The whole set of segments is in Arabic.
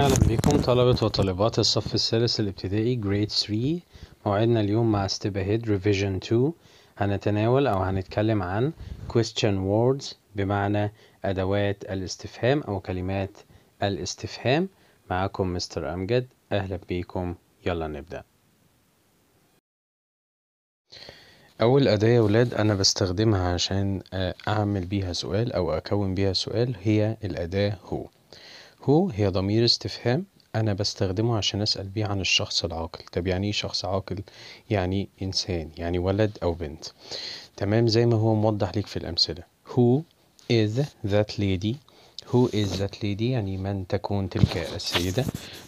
أهلا بكم طلبة وطالبات الصف الثالث الابتدائي Grade 3 موعدنا اليوم مع Step Ahead Revision 2 هنتناول أو هنتكلم عن Question Words بمعنى أدوات الاستفهام أو كلمات الاستفهام معاكم مستر أمجد أهلا بكم يلا نبدأ أول أداة يا ولاد أنا بستخدمها عشان آه، أعمل بيها سؤال أو أكون بيها سؤال هي الأداة هو هو هي ضمير استفهام أنا بستخدمه عشان أسأل بيه عن الشخص العاقل طب يعني إيه شخص عاقل؟ يعني إنسان يعني ولد أو بنت تمام زي ما هو موضح ليك في الأمثلة who is that lady who is that lady يعني من تكون تلك السيدة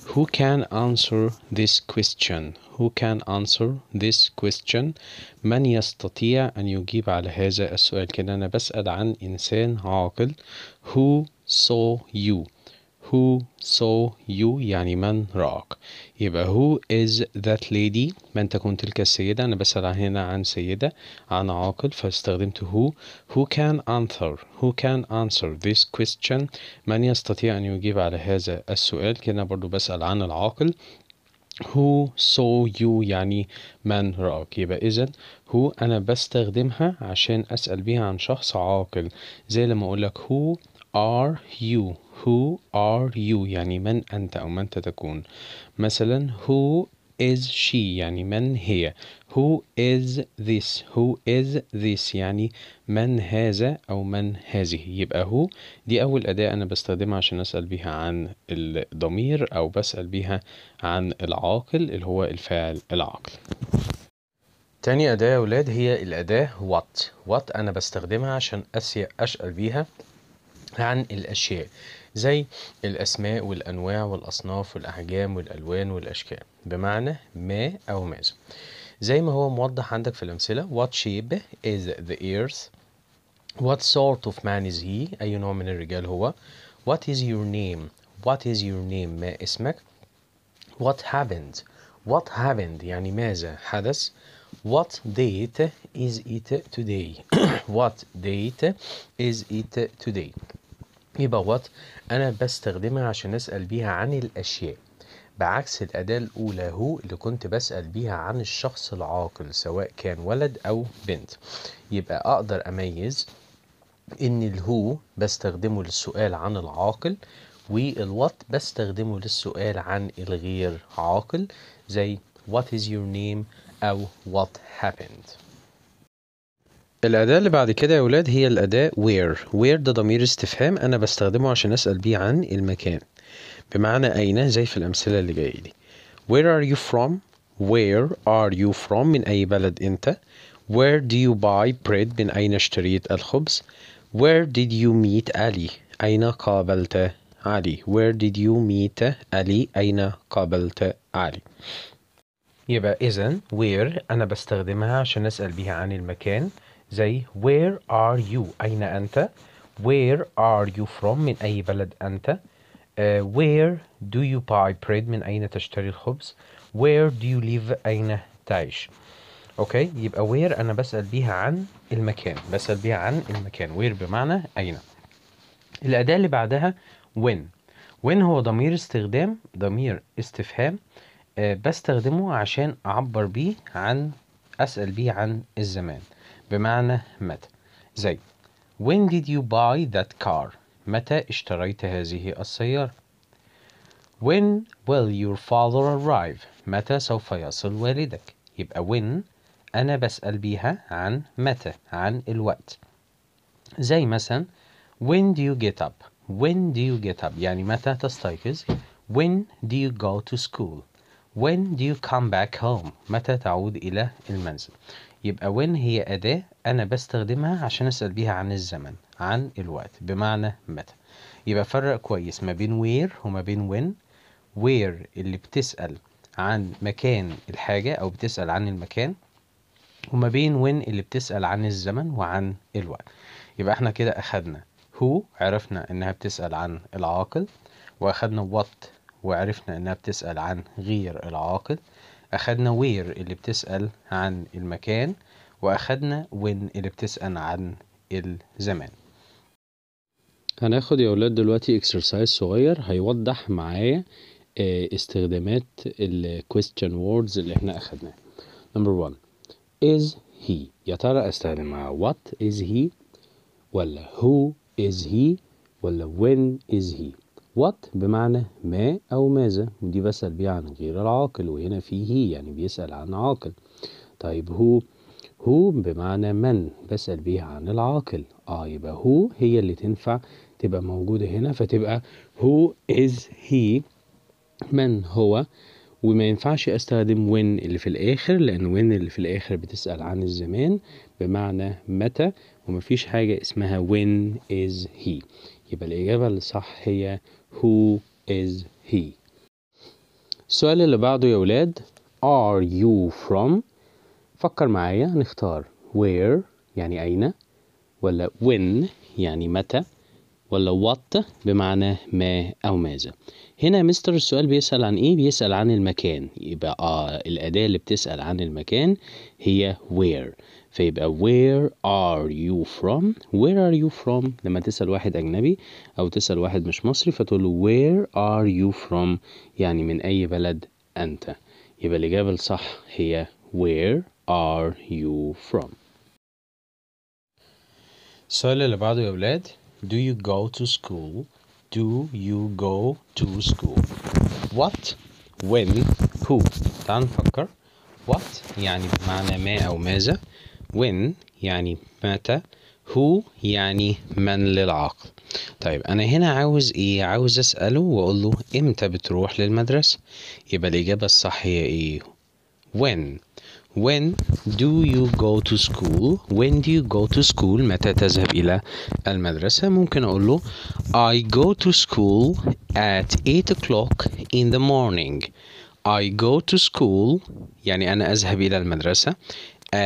who can answer this question who can answer this question من يستطيع أن يجيب على هذا السؤال كده أنا بسأل عن إنسان عاقل who saw you who saw you يعني من رأك يبقى who is that lady من تكون تلك السيدة أنا بسأل هنا عن سيدة عن عاقل فاستخدمت who who can answer who can answer this question من يستطيع أن يجيب على هذا السؤال كده برضو بسأل عن العاقل who saw you يعني من رأك يبقى إذا who أنا بستخدمها عشان أسأل بيها عن شخص عاقل زي لما أقولك who are you who are you يعني من أنت أو من تكون مثلا who is she يعني من هي who is this who is this يعني من هذا أو من هذه يبقى هو دي أول أداة أنا بستخدمها عشان أسأل بيها عن الضمير أو بسأل بيها عن العاقل اللي هو الفاعل العاقل تاني أداة يا ولاد هي الأداة what what أنا بستخدمها عشان أسأل بيها عن الأشياء زي الأسماء والأنواع والأصناف والأحجام والألوان والأشكال بمعنى ما أو ماذا زي ما هو موضح عندك في الأمثلة What shape is the earth What sort of man is he أي نوع من الرجال هو What is your name What is your name ما اسمك What happened What happened يعني ماذا حدث What date is it today What date is it today يبقى وات أنا بستخدمها عشان أسأل بيها عن الأشياء بعكس الأداة الأولى هو اللي كنت بسأل بيها عن الشخص العاقل سواء كان ولد أو بنت يبقى أقدر أميز إن الهو بستخدمه للسؤال عن العاقل والوات بستخدمه للسؤال عن الغير عاقل زي what is your name أو what happened الأداة اللي بعد كده يا ولاد هي الأداة where where ده ضمير استفهام أنا بستخدمه عشان أسأل بيه عن المكان بمعنى أين زي في الأمثلة اللي جاية دي where are you from where are you from من أي بلد أنت where do you buy bread من أين اشتريت الخبز where did you meet Ali أين قابلت علي where did you meet Ali أين قابلت علي يبقى إذا where أنا بستخدمها عشان أسأل بيها عن المكان زي where are you أين أنت where are you from من أي بلد أنت uh, where do you buy bread من أين تشتري الخبز where do you live أين تعيش اوكي يبقى where أنا بسأل بيها عن المكان بسأل بيها عن المكان where بمعنى أين الأداة اللي بعدها when when هو ضمير استخدام ضمير استفهام أه بستخدمه عشان أعبر بيه عن أسأل بيه عن الزمان بمعنى متى زي when did you buy that car متى اشتريت هذه السيارة when will your father arrive متى سوف يصل والدك يبقى when أنا بسأل بيها عن متى عن الوقت زي مثلا when do you get up when do you get up يعني متى تستيقظ when do you go to school When do you come back home متى تعود إلى المنزل يبقى when هي أداة أنا بستخدمها عشان أسأل بيها عن الزمن عن الوقت بمعنى متى يبقى فرق كويس ما بين where وما بين when where اللي بتسأل عن مكان الحاجة أو بتسأل عن المكان وما بين when اللي بتسأل عن الزمن وعن الوقت يبقى احنا كده أخدنا who عرفنا إنها بتسأل عن العاقل وأخدنا what وعرفنا انها بتسأل عن غير العاقل اخدنا وير اللي بتسأل عن المكان واخدنا وين اللي بتسأل عن الزمان هناخد يا ولاد دلوقتي اكسرسايز صغير هيوضح معايا آه، استخدامات ال question words اللي احنا اخدناها نمبر 1 is he يا ترى استخدمها what is he ولا who is he ولا when is he وات بمعنى ما أو ماذا ودي بسأل بيها عن غير العاقل وهنا في هي يعني بيسأل عن عاقل طيب هو هو بمعنى من بسأل بيها عن العاقل اه يبقى هو هي اللي تنفع تبقى موجودة هنا فتبقى هو إز هي من هو وما ينفعش استخدم وين اللي في الاخر لان وين اللي في الاخر بتسأل عن الزمان بمعنى متى ومفيش حاجة اسمها وين از هي يبقى الإجابة الصح هي Who is he? السؤال اللي بعده يا ولاد Are you from؟ فكر معايا نختار where يعني أين ولا when يعني متى ولا وات بمعنى ما أو ماذا هنا مستر السؤال بيسأل عن إيه؟ بيسأل عن المكان يبقى آه الأداة اللي بتسأل عن المكان هي where فيبقى where are you from where are you from لما تسأل واحد أجنبي أو تسأل واحد مش مصري فتقول له where are you from يعني من أي بلد أنت يبقى الإجابة الصح هي where are you from السؤال اللي بعده يا ولاد Do you go to school? Do you go to school? What, when, who تعال نفكر What يعني بمعنى ما أو ماذا When يعني متى Who يعني من للعقل. طيب أنا هنا عاوز إيه عاوز أسأله وأقول له إمتى بتروح للمدرسة يبقى الإجابة الصح هي إيه When when do you go to school when do you go to school متى تذهب إلى المدرسة ممكن أقول له I go to school at 8 o'clock in the morning I go to school يعني أنا أذهب إلى المدرسة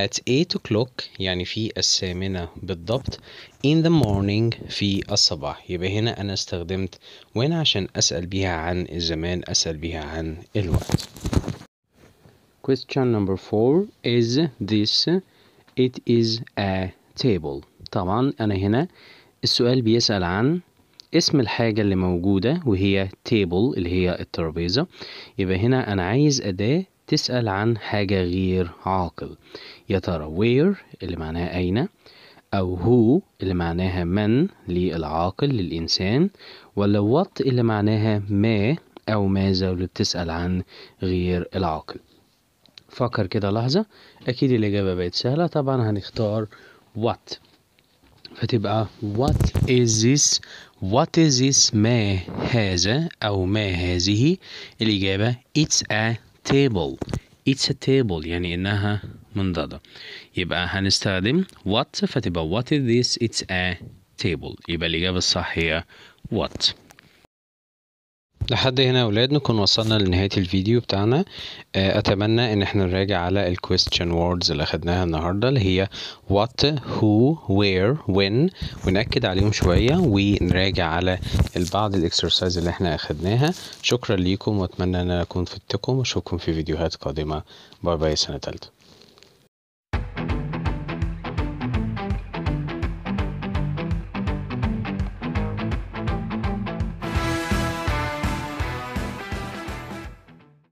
at 8 o'clock يعني في الثامنة بالضبط in the morning في الصباح يبقى هنا أنا استخدمت when عشان أسأل بيها عن الزمان أسأل بيها عن الوقت Question number four is this it is a table طبعا أنا هنا السؤال بيسأل عن اسم الحاجة اللي موجودة وهي table اللي هي الترابيزة يبقى هنا أنا عايز أداة تسأل عن حاجة غير عاقل يا ترى where اللي معناها أين أو who اللي معناها من للعاقل للإنسان ولا what اللي معناها ما أو ماذا اللي بتسأل عن غير العاقل فكر كده لحظة أكيد الإجابة بقت سهلة طبعا هنختار what فتبقى what is this what is this ما هذا أو ما هذه الإجابة it's a table it's a table يعني إنها منضدة يبقى هنستخدم what فتبقى what is this it's a table يبقى الإجابة الصح هي what لحد هنا يا اولاد نكون وصلنا لنهايه الفيديو بتاعنا آه، اتمنى ان احنا نراجع على الكويستشن ووردز اللي خدناها النهارده اللي هي what who where when ونأكد عليهم شويه ونراجع على البعض الاكسرسايز اللي احنا اخدناها شكرا ليكم واتمنى ان انا اكون فدتكم واشوفكم في فيديوهات قادمه باي باي سنه تالته